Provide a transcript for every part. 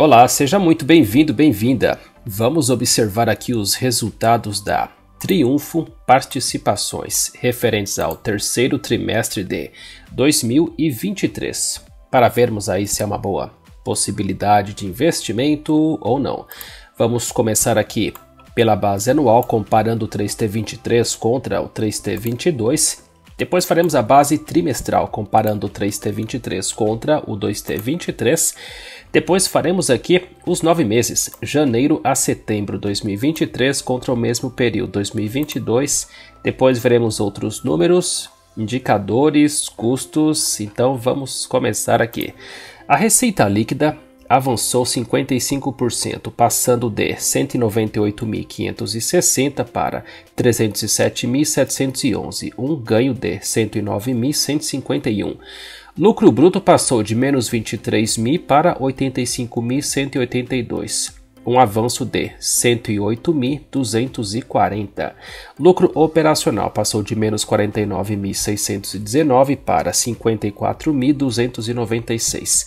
Olá, seja muito bem-vindo, bem-vinda. Vamos observar aqui os resultados da Triunfo Participações referentes ao terceiro trimestre de 2023, para vermos aí se é uma boa possibilidade de investimento ou não. Vamos começar aqui pela base anual, comparando o 3T23 contra o 3T22 depois faremos a base trimestral, comparando o 3T23 contra o 2T23. Depois faremos aqui os nove meses, janeiro a setembro 2023 contra o mesmo período 2022. Depois veremos outros números, indicadores, custos. Então vamos começar aqui. A receita líquida avançou 55%, passando de 198.560 para 307.711, um ganho de 109.151. Lucro bruto passou de menos 23.000 para 85.182, um avanço de 108.240. Lucro operacional passou de menos 49.619 para 54.296,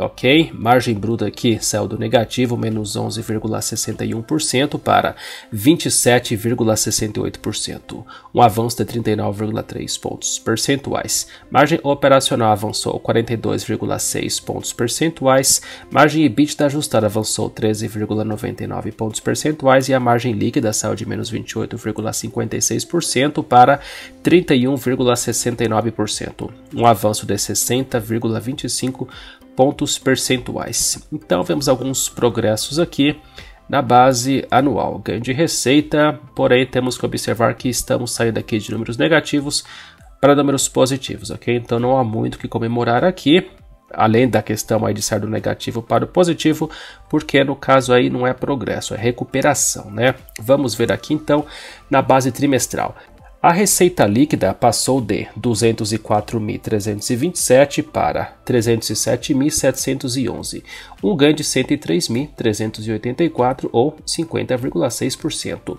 ok? Margem bruta aqui saiu do negativo, menos 11,61% para 27,68%, um avanço de 39,3 pontos percentuais. Margem operacional avançou 42,6 pontos percentuais, margem EBITDA ajustada avançou 13,99 pontos percentuais e a margem líquida saiu de menos 28,56% para 31,69%, um avanço de 60,25 pontos percentuais. Então vemos alguns progressos aqui na base anual, ganho de receita, porém temos que observar que estamos saindo aqui de números negativos para números positivos, ok? Então não há muito que comemorar aqui, além da questão aí de sair do negativo para o positivo, porque no caso aí não é progresso, é recuperação, né? Vamos ver aqui então na base trimestral. A receita líquida passou de 204.327 para 307.711, um ganho de 103.384 ou 50,6%.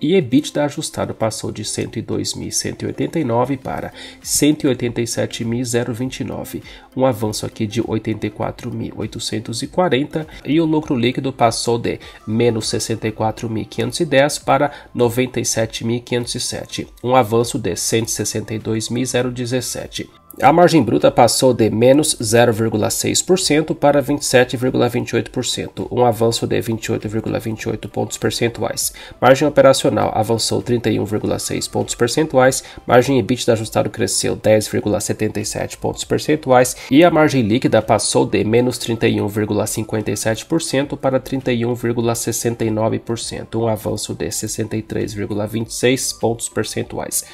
e EBITDA ajustado passou de 102.189 para 187.029, um avanço aqui de 84.840 e o lucro líquido passou de menos 64.510 para 97.507, um avanço de 162.017. A margem bruta passou de menos 0,6% para 27,28%, um avanço de 28,28 pontos percentuais. Margem operacional avançou 31,6 pontos percentuais, margem EBITDA ajustado cresceu 10,77 pontos percentuais e a margem líquida passou de menos 31,57% para 31,69%, um avanço de 63,26 pontos percentuais.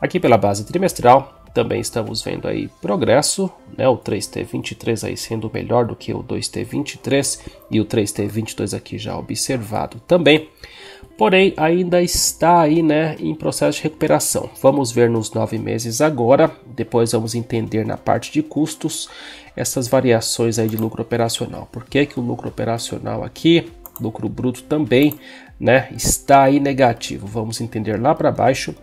Aqui pela base trimestral, também estamos vendo aí progresso, né? O 3T23 aí sendo melhor do que o 2T23 e o 3T22 aqui já observado também. Porém, ainda está aí, né, em processo de recuperação. Vamos ver nos nove meses agora, depois vamos entender na parte de custos essas variações aí de lucro operacional. Por que, que o lucro operacional aqui, lucro bruto também, né, está aí negativo? Vamos entender lá para baixo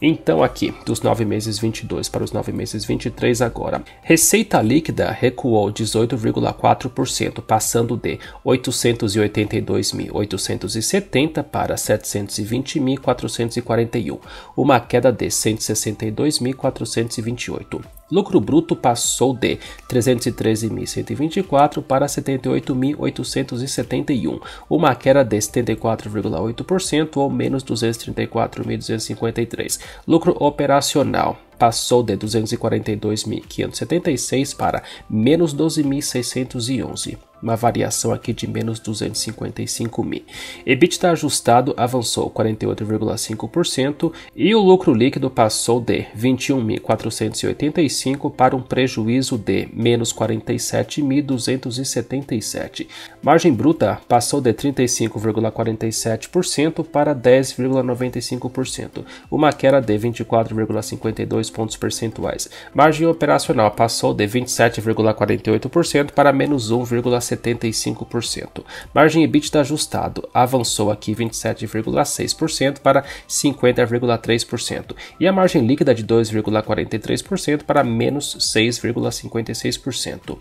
então, aqui, dos 9 meses 22 para os 9 meses 23 agora. Receita líquida recuou 18,4%, passando de 882.870 para 720.441, uma queda de 162.428 lucro bruto passou de 313.124 para 78.871, uma queda de 74,8% ou menos 234.253. Lucro operacional passou de 242.576 para menos 12.611, uma variação aqui de menos 255 mil. EBITDA ajustado avançou 48,5% e o lucro líquido passou de 21.485 para um prejuízo de menos 47.277. Margem bruta passou de 35,47% para 10,95%, uma queda de 24,52 pontos percentuais. Margem operacional passou de 27,48% para menos 1,75%. Margem EBITDA ajustado avançou aqui 27,6% para 50,3%. E a margem líquida de 2,43% para menos 6,56%.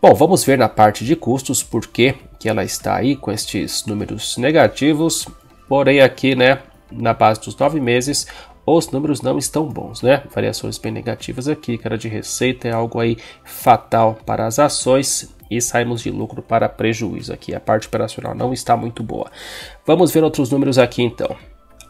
Bom, vamos ver na parte de custos porque que ela está aí com estes números negativos. Porém, aqui, né, na base dos nove meses, os números não estão bons, né? Variações bem negativas aqui, cara de receita é algo aí fatal para as ações e saímos de lucro para prejuízo aqui. A parte operacional não está muito boa. Vamos ver outros números aqui então.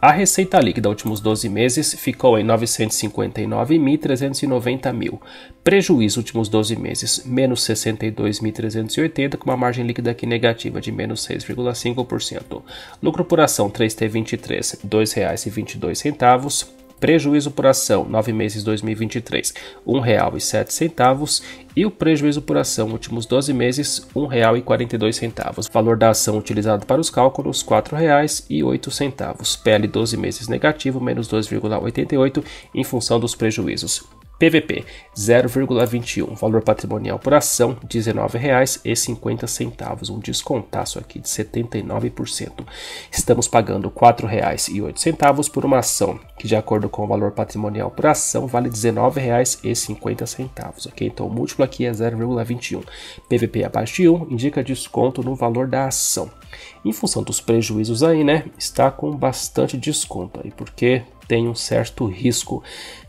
A receita líquida últimos 12 meses ficou em 959.390 mil. Prejuízo últimos 12 meses, menos 62.380, com uma margem líquida aqui negativa de menos 6,5%. Lucro por ação 3T23, R$ 2,22 prejuízo por ação, nove meses 2023, R$ 1,07 e o prejuízo por ação, últimos 12 meses, R$ 1,42. Valor da ação utilizado para os cálculos, R$ 4,08. PL 12 meses negativo, menos 2,88 em função dos prejuízos. PVP 0,21, valor patrimonial por ação R$ 19,50, um descontaço aqui de 79%. Estamos pagando R$ 4,08 por uma ação que, de acordo com o valor patrimonial por ação, vale R$ 19,50, ok? Então o múltiplo aqui é 0,21. PVP abaixo de 1 indica desconto no valor da ação. Em função dos prejuízos aí, né, está com bastante desconto aí, porque tem um certo risco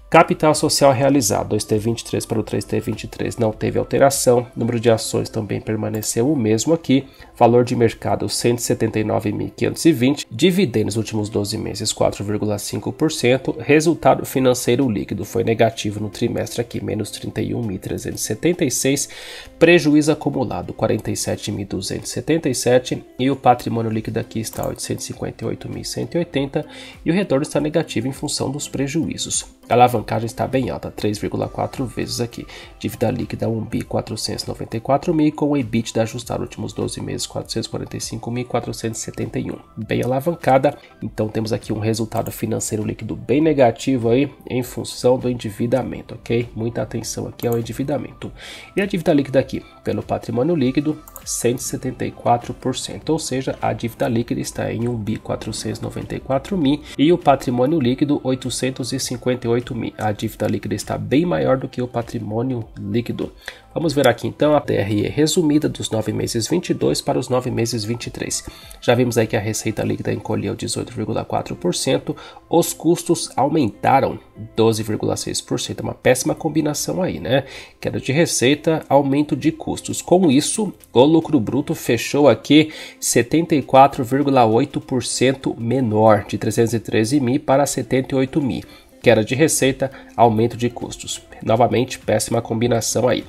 Capital social realizado, 2T23 para o 3T23 não teve alteração, número de ações também permaneceu o mesmo aqui, valor de mercado 179.520, dividendos últimos 12 meses 4,5%, resultado financeiro líquido foi negativo no trimestre aqui, menos 31.376, prejuízo acumulado 47.277 e o patrimônio líquido aqui está 858.180 e o retorno está negativo em função dos prejuízos alavancagem está bem alta, 3,4 vezes aqui. Dívida líquida 1 bi 494 mil com EBITDA ajustado últimos 12 meses 445.471. Bem alavancada, então temos aqui um resultado financeiro líquido bem negativo aí em função do endividamento, ok? Muita atenção aqui ao endividamento. E a dívida líquida aqui, pelo patrimônio líquido, 174%, ou seja, a dívida líquida está em 1 bi 494 mil e o patrimônio líquido 858 mil volume, a dívida líquida está bem maior do que o patrimônio líquido. Vamos ver aqui então a TRE resumida dos 9 meses 22 para os 9 meses 23. Já vimos aí que a receita líquida encolheu 18,4%, os custos aumentaram 12,6%, uma péssima combinação aí, né? Queda de receita, aumento de custos. Com isso, o lucro bruto fechou aqui 74,8% menor, de 313 mil para 78 mil queda de receita, aumento de custos. Novamente, péssima combinação aí.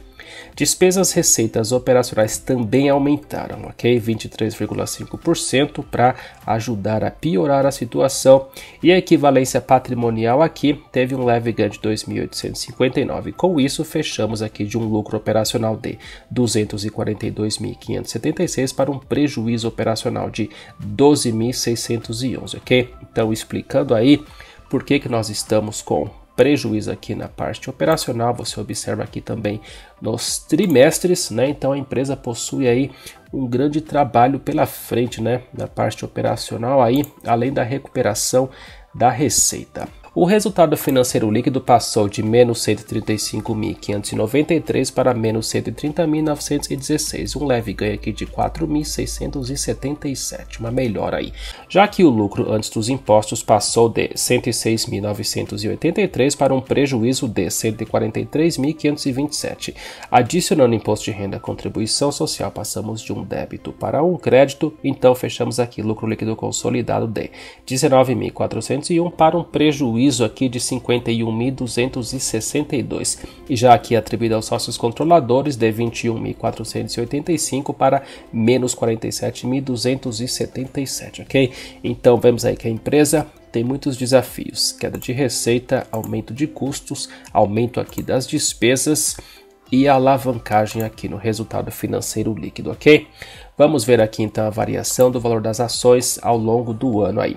Despesas receitas operacionais também aumentaram, ok? 23,5% para ajudar a piorar a situação. E a equivalência patrimonial aqui teve um leve ganho de 2.859. Com isso, fechamos aqui de um lucro operacional de 242.576 para um prejuízo operacional de 12.611, ok? Então, explicando aí por que, que nós estamos com prejuízo aqui na parte operacional, você observa aqui também nos trimestres, né? Então a empresa possui aí um grande trabalho pela frente, né, na parte operacional aí, além da recuperação da receita. O resultado financeiro líquido passou de menos 135.593 para menos 130.916, um leve ganho aqui de 4.677, uma melhora aí. Já que o lucro antes dos impostos passou de 106.983 para um prejuízo de 143.527. Adicionando imposto de renda contribuição social, passamos de um débito para um crédito, então fechamos aqui lucro líquido consolidado de 19.401 para um prejuízo prejuízo aqui de 51.262, e já aqui atribuído aos sócios controladores de 21.485 para menos 47.277, ok? Então vemos aí que a empresa tem muitos desafios: queda de receita, aumento de custos, aumento aqui das despesas e alavancagem aqui no resultado financeiro líquido, ok? Vamos ver aqui então a variação do valor das ações ao longo do ano aí.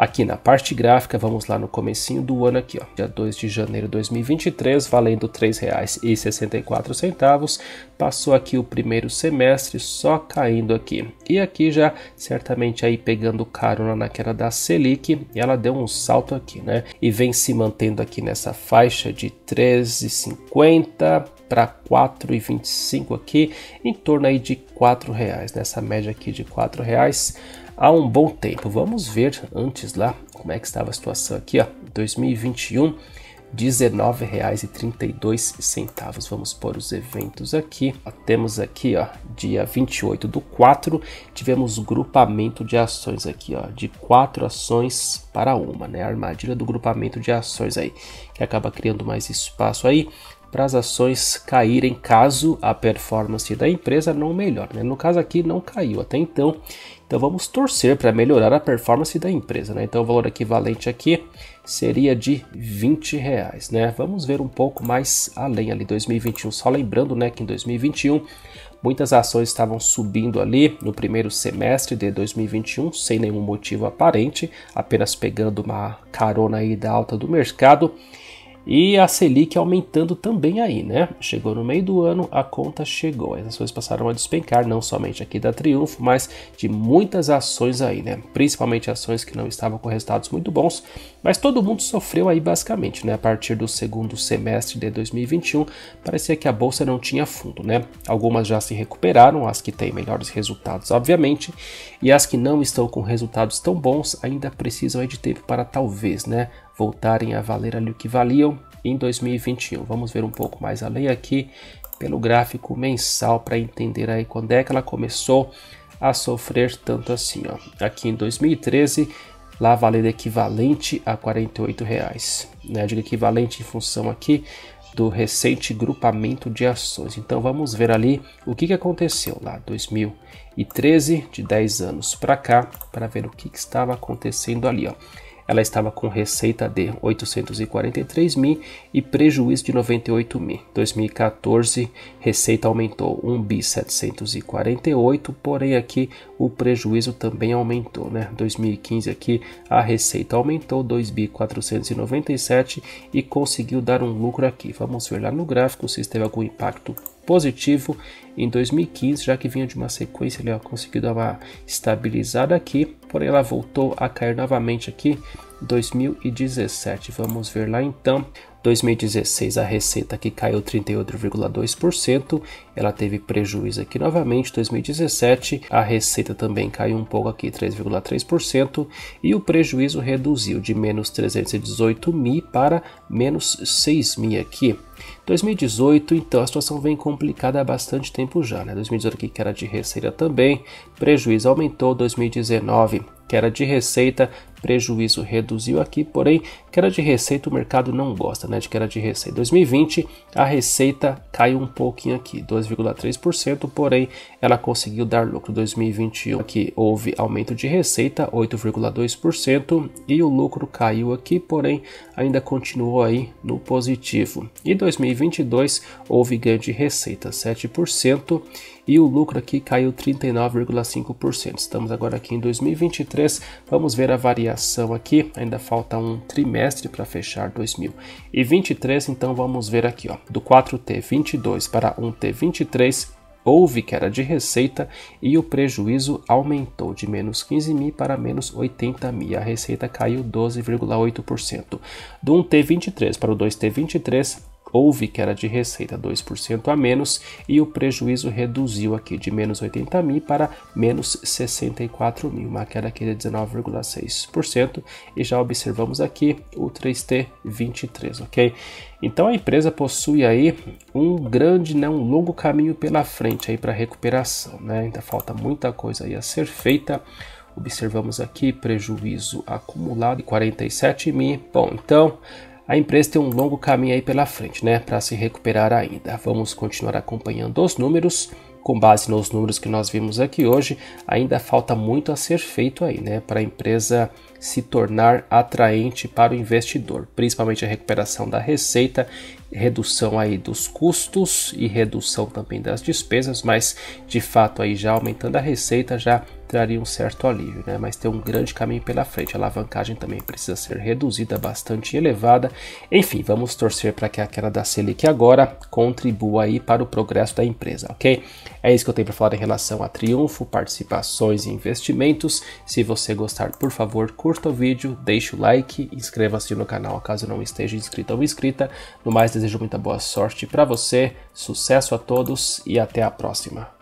Aqui na parte gráfica, vamos lá no comecinho do ano aqui, ó, dia 2 de janeiro de 2023, valendo R$ 3,64. Passou aqui o primeiro semestre, só caindo aqui. E aqui já, certamente aí pegando carona na queda da Selic, ela deu um salto aqui, né? E vem se mantendo aqui nessa faixa de 13,50 para 4,25 aqui, em torno aí de R$ reais, nessa média aqui de R$ reais há um bom tempo. Vamos ver antes lá como é que estava a situação aqui, ó. 2021, 32 centavos Vamos pôr os eventos aqui. Ó, temos aqui, ó, dia 28 do 4, tivemos grupamento de ações aqui, ó, de quatro ações para uma, né? A armadilha do grupamento de ações aí, que acaba criando mais espaço aí para as ações caírem caso a performance da empresa não melhore. Né? No caso aqui não caiu até então, então vamos torcer para melhorar a performance da empresa. Né? Então o valor equivalente aqui seria de 20 reais. Né? Vamos ver um pouco mais além ali 2021. Só lembrando né, que em 2021 muitas ações estavam subindo ali no primeiro semestre de 2021 sem nenhum motivo aparente, apenas pegando uma carona aí da alta do mercado. E a Selic aumentando também aí, né? Chegou no meio do ano, a conta chegou. As ações passaram a despencar, não somente aqui da Triunfo, mas de muitas ações aí, né? Principalmente ações que não estavam com resultados muito bons, mas todo mundo sofreu aí basicamente, né? A partir do segundo semestre de 2021, parecia que a bolsa não tinha fundo, né? Algumas já se recuperaram, as que têm melhores resultados, obviamente, e as que não estão com resultados tão bons ainda precisam de tempo para talvez, né? voltarem a valer ali o que valiam em 2021. Vamos ver um pouco mais além aqui pelo gráfico mensal para entender aí quando é que ela começou a sofrer tanto assim, ó. Aqui em 2013, lá valendo equivalente a 48 reais, né? digo equivalente em função aqui do recente grupamento de ações. Então vamos ver ali o que, que aconteceu lá 2013, de 10 anos para cá, para ver o que, que estava acontecendo ali, ó ela estava com receita de 843 mil e prejuízo de 98 mil. 2014, receita aumentou 1 bi 748, porém aqui o prejuízo também aumentou, né? 2015 aqui a receita aumentou 2 bi 497 e conseguiu dar um lucro aqui. Vamos ver lá no gráfico se teve algum impacto positivo em 2015, já que vinha de uma sequência ali, ó, conseguiu dar uma estabilizada aqui, porém ela voltou a cair novamente aqui 2017. Vamos ver lá então. 2016 a receita que caiu 38,2%, ela teve prejuízo aqui novamente. 2017 a receita também caiu um pouco aqui 3,3% e o prejuízo reduziu de menos 318 mil para menos 6 mil aqui. 2018, então, a situação vem complicada há bastante tempo já, né? 2018 aqui, que era de receita também, prejuízo aumentou, 2019 que era de receita prejuízo reduziu aqui, porém, queda de receita o mercado não gosta, né, de queda de receita. 2020 a receita caiu um pouquinho aqui, 2,3%, porém ela conseguiu dar lucro 2021. Aqui houve aumento de receita, 8,2% e o lucro caiu aqui, porém ainda continuou aí no positivo. E 2022 houve ganho de receita, 7% e o lucro aqui caiu 39,5%. Estamos agora aqui em 2023, vamos ver a variação avaliação aqui. Ainda falta um trimestre para fechar 2023, então vamos ver aqui, ó, do 4T22 para 1T23, houve queda de receita e o prejuízo aumentou de menos 15 mil para menos 80 mil. A receita caiu 12,8%. Do 1T23 para o 2T23, Houve queda de receita 2% a menos e o prejuízo reduziu aqui de menos 80 mil para menos 64 mil, uma queda aqui de 19,6%. E já observamos aqui o 3T23, ok? Então a empresa possui aí um grande, né, um longo caminho pela frente aí para recuperação, né? Ainda falta muita coisa aí a ser feita. Observamos aqui prejuízo acumulado de 47 mil. Bom, então a empresa tem um longo caminho aí pela frente, né, para se recuperar ainda. Vamos continuar acompanhando os números. Com base nos números que nós vimos aqui hoje, ainda falta muito a ser feito aí, né, para a empresa se tornar atraente para o investidor, principalmente a recuperação da receita, redução aí dos custos e redução também das despesas, mas de fato aí já aumentando a receita já traria um certo alívio, né? mas tem um grande caminho pela frente. A alavancagem também precisa ser reduzida, bastante elevada. Enfim, vamos torcer para que a queda da Selic agora contribua aí para o progresso da empresa, ok? É isso que eu tenho para falar em relação a Triunfo, participações e investimentos. Se você gostar, por favor, curta o vídeo, deixe o like, inscreva-se no canal caso não esteja inscrito ou inscrita. No mais, desejo muita boa sorte para você, sucesso a todos e até a próxima.